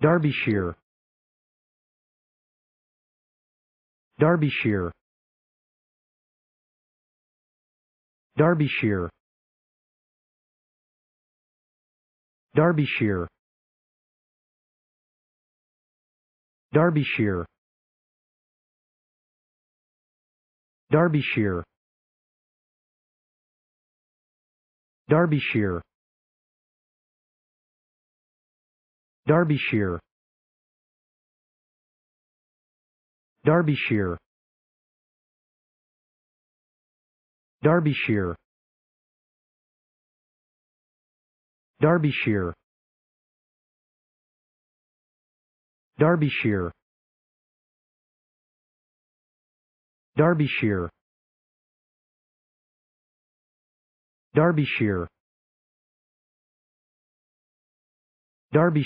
Derbyshire Derbyshire Derbyshire Derbyshire Derbyshire Derbyshire Derbyshire Derbyshire Derbyshire Derbyshire Derbyshire Derbyshire Derbyshire Derbyshire Derbyshire